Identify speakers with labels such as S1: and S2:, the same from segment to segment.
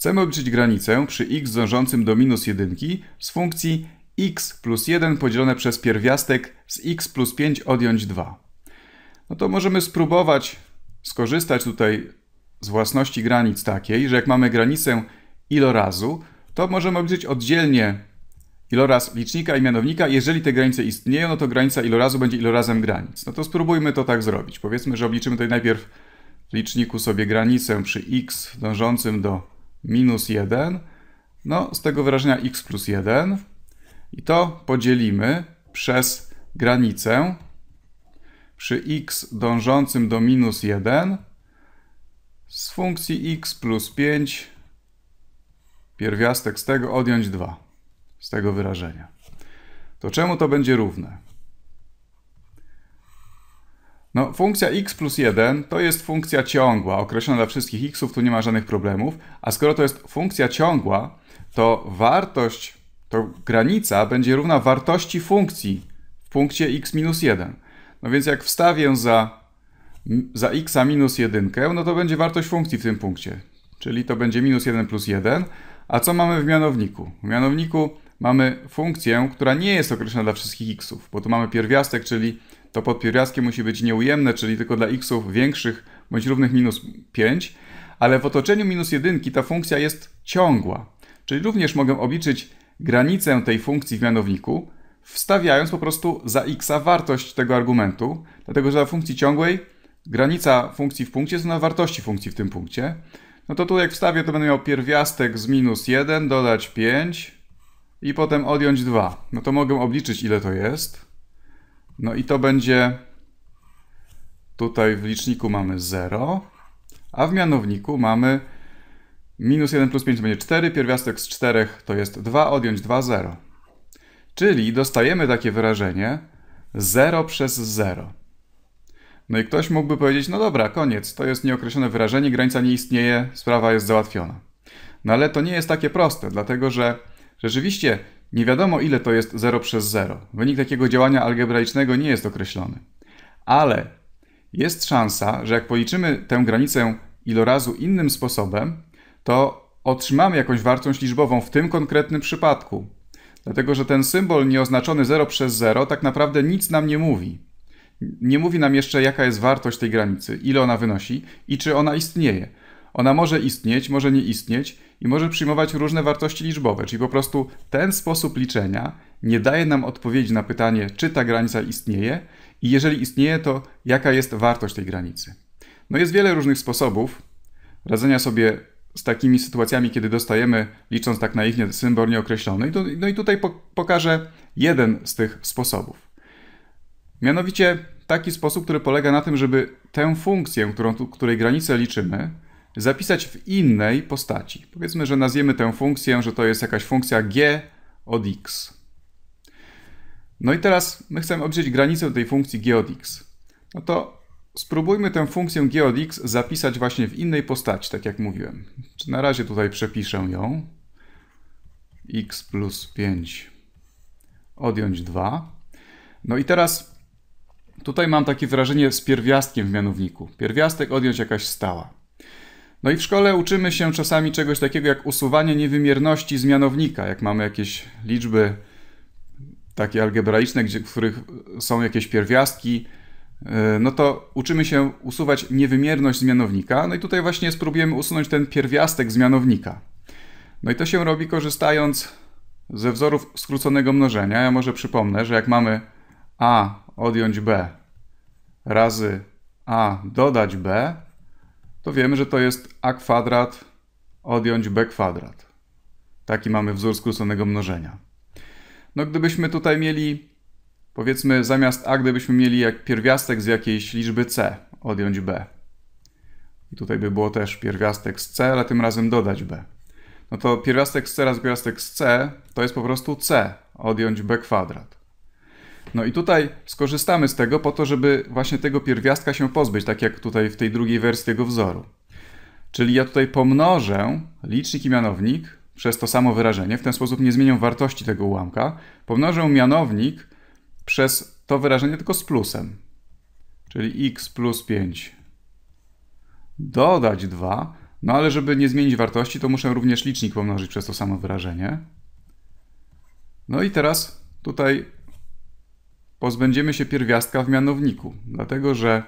S1: Chcemy obliczyć granicę przy x dążącym do minus 1 z funkcji x plus 1 podzielone przez pierwiastek z x plus 5 odjąć 2. No to możemy spróbować skorzystać tutaj z własności granic takiej, że jak mamy granicę ilorazu, to możemy obliczyć oddzielnie iloraz licznika i mianownika. Jeżeli te granice istnieją, no to granica ilorazu będzie ilorazem granic. No to spróbujmy to tak zrobić. Powiedzmy, że obliczymy tutaj najpierw w liczniku sobie granicę przy x dążącym do minus 1, no z tego wyrażenia x plus 1 i to podzielimy przez granicę przy x dążącym do minus 1 z funkcji x plus 5 pierwiastek z tego odjąć 2 z tego wyrażenia. To czemu to będzie równe? No, funkcja x plus 1 to jest funkcja ciągła, określona dla wszystkich xów, tu nie ma żadnych problemów. A skoro to jest funkcja ciągła, to wartość, to granica będzie równa wartości funkcji w punkcie x minus 1. No więc jak wstawię za, za x minus 1, no to będzie wartość funkcji w tym punkcie. Czyli to będzie minus 1 plus 1. A co mamy w mianowniku? W mianowniku mamy funkcję, która nie jest określona dla wszystkich xów, bo tu mamy pierwiastek, czyli to pod musi być nieujemne, czyli tylko dla xów większych bądź równych minus 5, ale w otoczeniu minus 1 ta funkcja jest ciągła, czyli również mogę obliczyć granicę tej funkcji w mianowniku, wstawiając po prostu za x wartość tego argumentu, dlatego że dla funkcji ciągłej granica funkcji w punkcie jest na wartości funkcji w tym punkcie. No to tu jak wstawię, to będę miał pierwiastek z minus 1, dodać 5 i potem odjąć 2. No to mogę obliczyć ile to jest. No i to będzie tutaj w liczniku mamy 0, a w mianowniku mamy minus 1 plus 5 to będzie 4, pierwiastek z 4 to jest 2, odjąć 2, 0. Czyli dostajemy takie wyrażenie 0 przez 0. No i ktoś mógłby powiedzieć, no dobra, koniec, to jest nieokreślone wyrażenie, granica nie istnieje, sprawa jest załatwiona. No ale to nie jest takie proste, dlatego że rzeczywiście nie wiadomo ile to jest 0 przez 0. Wynik takiego działania algebraicznego nie jest określony. Ale jest szansa, że jak policzymy tę granicę ilorazu innym sposobem, to otrzymamy jakąś wartość liczbową w tym konkretnym przypadku. Dlatego, że ten symbol nieoznaczony 0 przez 0 tak naprawdę nic nam nie mówi. Nie mówi nam jeszcze, jaka jest wartość tej granicy, ile ona wynosi i czy ona istnieje. Ona może istnieć, może nie istnieć i może przyjmować różne wartości liczbowe, czyli po prostu ten sposób liczenia nie daje nam odpowiedzi na pytanie, czy ta granica istnieje i jeżeli istnieje, to jaka jest wartość tej granicy. No jest wiele różnych sposobów radzenia sobie z takimi sytuacjami, kiedy dostajemy, licząc tak na ich symbol nieokreślony. No i tutaj pokażę jeden z tych sposobów. Mianowicie taki sposób, który polega na tym, żeby tę funkcję, którą, której granicę liczymy, zapisać w innej postaci. Powiedzmy, że nazwiemy tę funkcję, że to jest jakaś funkcja g od x. No i teraz my chcemy obrzeć granicę tej funkcji g od x. No to spróbujmy tę funkcję g od x zapisać właśnie w innej postaci, tak jak mówiłem. Czy na razie tutaj przepiszę ją. x plus 5 odjąć 2. No i teraz tutaj mam takie wrażenie z pierwiastkiem w mianowniku. Pierwiastek odjąć jakaś stała. No i w szkole uczymy się czasami czegoś takiego jak usuwanie niewymierności z mianownika. Jak mamy jakieś liczby takie algebraiczne, gdzie, w których są jakieś pierwiastki, e, no to uczymy się usuwać niewymierność z mianownika. No i tutaj właśnie spróbujemy usunąć ten pierwiastek z mianownika. No i to się robi korzystając ze wzorów skróconego mnożenia. Ja może przypomnę, że jak mamy a odjąć b razy a dodać b, to wiemy, że to jest a kwadrat odjąć b kwadrat. Taki mamy wzór skróconego mnożenia. No gdybyśmy tutaj mieli, powiedzmy zamiast a, gdybyśmy mieli jak pierwiastek z jakiejś liczby c odjąć b. I tutaj by było też pierwiastek z c, ale tym razem dodać b. No to pierwiastek z c raz pierwiastek z c to jest po prostu c odjąć b kwadrat. No i tutaj skorzystamy z tego po to, żeby właśnie tego pierwiastka się pozbyć, tak jak tutaj w tej drugiej wersji tego wzoru. Czyli ja tutaj pomnożę licznik i mianownik przez to samo wyrażenie, w ten sposób nie zmienię wartości tego ułamka, pomnożę mianownik przez to wyrażenie tylko z plusem, czyli x plus 5 dodać 2, no ale żeby nie zmienić wartości, to muszę również licznik pomnożyć przez to samo wyrażenie. No i teraz tutaj pozbędziemy się pierwiastka w mianowniku, dlatego że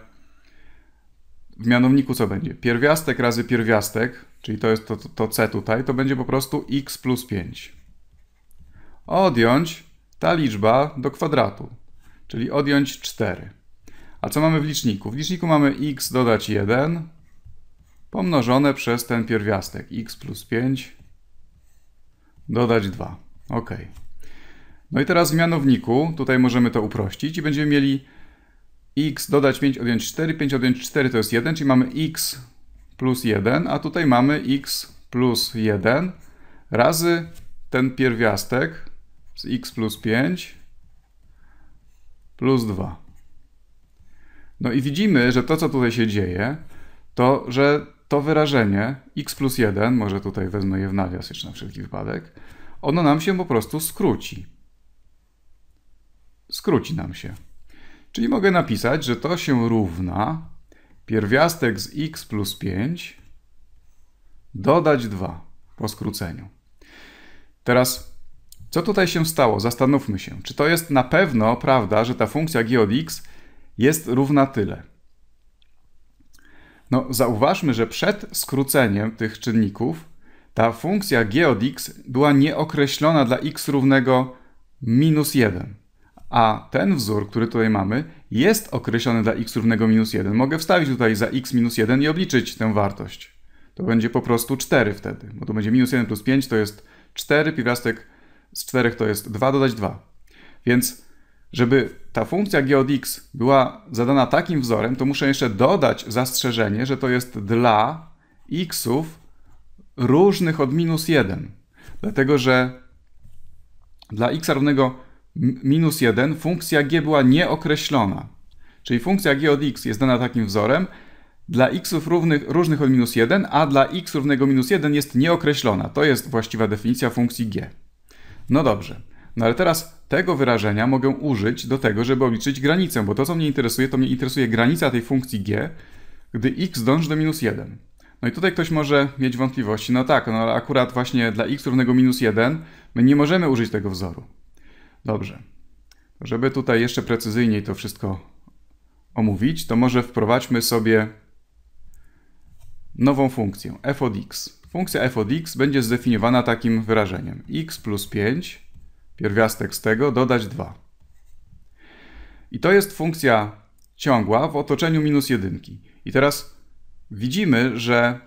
S1: w mianowniku co będzie? Pierwiastek razy pierwiastek, czyli to jest to, to, to c tutaj, to będzie po prostu x plus 5. Odjąć ta liczba do kwadratu, czyli odjąć 4. A co mamy w liczniku? W liczniku mamy x dodać 1 pomnożone przez ten pierwiastek x plus 5 dodać 2. OK. No i teraz w mianowniku, tutaj możemy to uprościć i będziemy mieli x dodać 5, odjąć 4, 5 odjąć 4 to jest 1, czyli mamy x plus 1, a tutaj mamy x plus 1 razy ten pierwiastek z x plus 5 plus 2. No i widzimy, że to, co tutaj się dzieje, to, że to wyrażenie x plus 1, może tutaj wezmę je w nawias jeszcze na wszelki wypadek, ono nam się po prostu skróci skróci nam się. Czyli mogę napisać, że to się równa pierwiastek z x plus 5 dodać 2 po skróceniu. Teraz, co tutaj się stało? Zastanówmy się, czy to jest na pewno prawda, że ta funkcja g od x jest równa tyle. No, zauważmy, że przed skróceniem tych czynników ta funkcja g od x była nieokreślona dla x równego minus 1. A ten wzór, który tutaj mamy, jest określony dla x równego minus 1. Mogę wstawić tutaj za x minus 1 i obliczyć tę wartość. To będzie po prostu 4 wtedy, bo to będzie minus 1 plus 5 to jest 4, pierwiastek z 4 to jest 2, dodać 2. Więc żeby ta funkcja g od x była zadana takim wzorem, to muszę jeszcze dodać zastrzeżenie, że to jest dla xów różnych od minus 1. Dlatego, że dla x równego minus 1 funkcja g była nieokreślona. Czyli funkcja g od x jest dana takim wzorem dla xów równych, różnych od minus 1, a dla x równego minus 1 jest nieokreślona. To jest właściwa definicja funkcji g. No dobrze, no ale teraz tego wyrażenia mogę użyć do tego, żeby obliczyć granicę, bo to, co mnie interesuje, to mnie interesuje granica tej funkcji g, gdy x dąży do minus 1. No i tutaj ktoś może mieć wątpliwości, no tak, no ale akurat właśnie dla x równego minus 1 my nie możemy użyć tego wzoru. Dobrze. Żeby tutaj jeszcze precyzyjniej to wszystko omówić, to może wprowadźmy sobie nową funkcję f od x. Funkcja f od x będzie zdefiniowana takim wyrażeniem x plus 5, pierwiastek z tego, dodać 2. I to jest funkcja ciągła w otoczeniu minus jedynki. I teraz widzimy, że,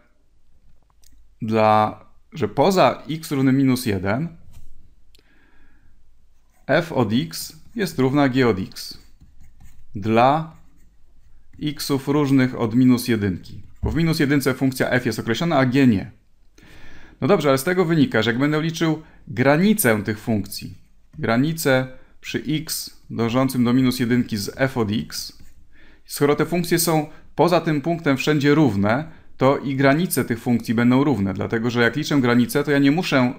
S1: dla, że poza x równy minus 1 f od x jest równa g od x dla xów różnych od minus jedynki. Bo w minus jedynce funkcja f jest określona, a g nie. No dobrze, ale z tego wynika, że jak będę liczył granicę tych funkcji, granicę przy x dążącym do minus jedynki z f od x, skoro te funkcje są poza tym punktem wszędzie równe, to i granice tych funkcji będą równe, dlatego że jak liczę granicę, to ja nie muszę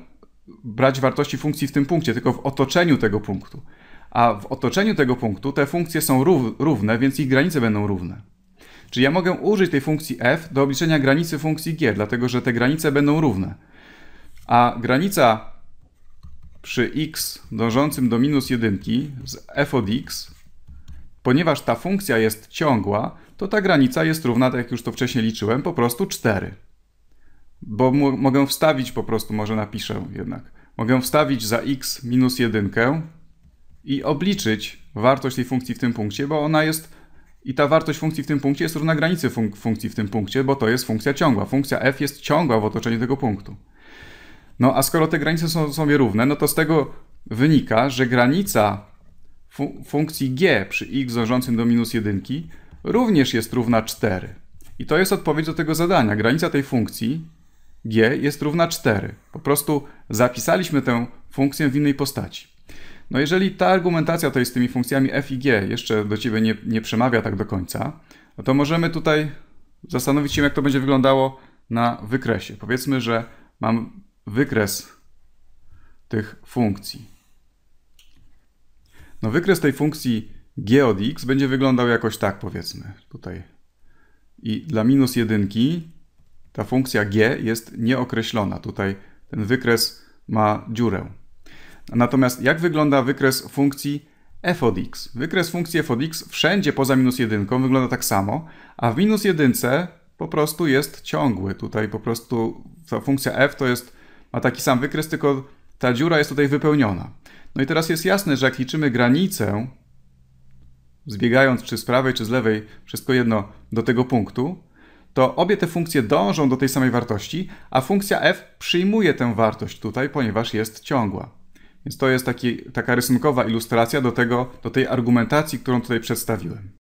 S1: brać wartości funkcji w tym punkcie, tylko w otoczeniu tego punktu. A w otoczeniu tego punktu te funkcje są równe, więc ich granice będą równe. Czyli ja mogę użyć tej funkcji f do obliczenia granicy funkcji g, dlatego że te granice będą równe. A granica przy x dążącym do minus jedynki z f od x, ponieważ ta funkcja jest ciągła, to ta granica jest równa, tak jak już to wcześniej liczyłem, po prostu 4 bo mogę wstawić po prostu, może napiszę jednak, mogę wstawić za x minus 1 i obliczyć wartość tej funkcji w tym punkcie, bo ona jest i ta wartość funkcji w tym punkcie jest równa granicy funkcji w tym punkcie, bo to jest funkcja ciągła. Funkcja f jest ciągła w otoczeniu tego punktu. No a skoro te granice są sobie równe, no to z tego wynika, że granica fu funkcji g przy x dążącym do minus 1 również jest równa 4. I to jest odpowiedź do tego zadania. Granica tej funkcji g jest równa 4. Po prostu zapisaliśmy tę funkcję w innej postaci. No jeżeli ta argumentacja tutaj z tymi funkcjami f i g jeszcze do Ciebie nie, nie przemawia tak do końca, no to możemy tutaj zastanowić się, jak to będzie wyglądało na wykresie. Powiedzmy, że mam wykres tych funkcji. No wykres tej funkcji g od x będzie wyglądał jakoś tak, powiedzmy, tutaj. I dla minus jedynki ta funkcja g jest nieokreślona. Tutaj ten wykres ma dziurę. Natomiast jak wygląda wykres funkcji f od x? Wykres funkcji f od x wszędzie poza minus jedynką wygląda tak samo, a w minus jedynce po prostu jest ciągły. Tutaj po prostu ta funkcja f to jest, ma taki sam wykres, tylko ta dziura jest tutaj wypełniona. No i teraz jest jasne, że jak liczymy granicę, zbiegając czy z prawej, czy z lewej, wszystko jedno, do tego punktu, to obie te funkcje dążą do tej samej wartości, a funkcja f przyjmuje tę wartość tutaj, ponieważ jest ciągła. Więc to jest taki, taka rysunkowa ilustracja do, tego, do tej argumentacji, którą tutaj przedstawiłem.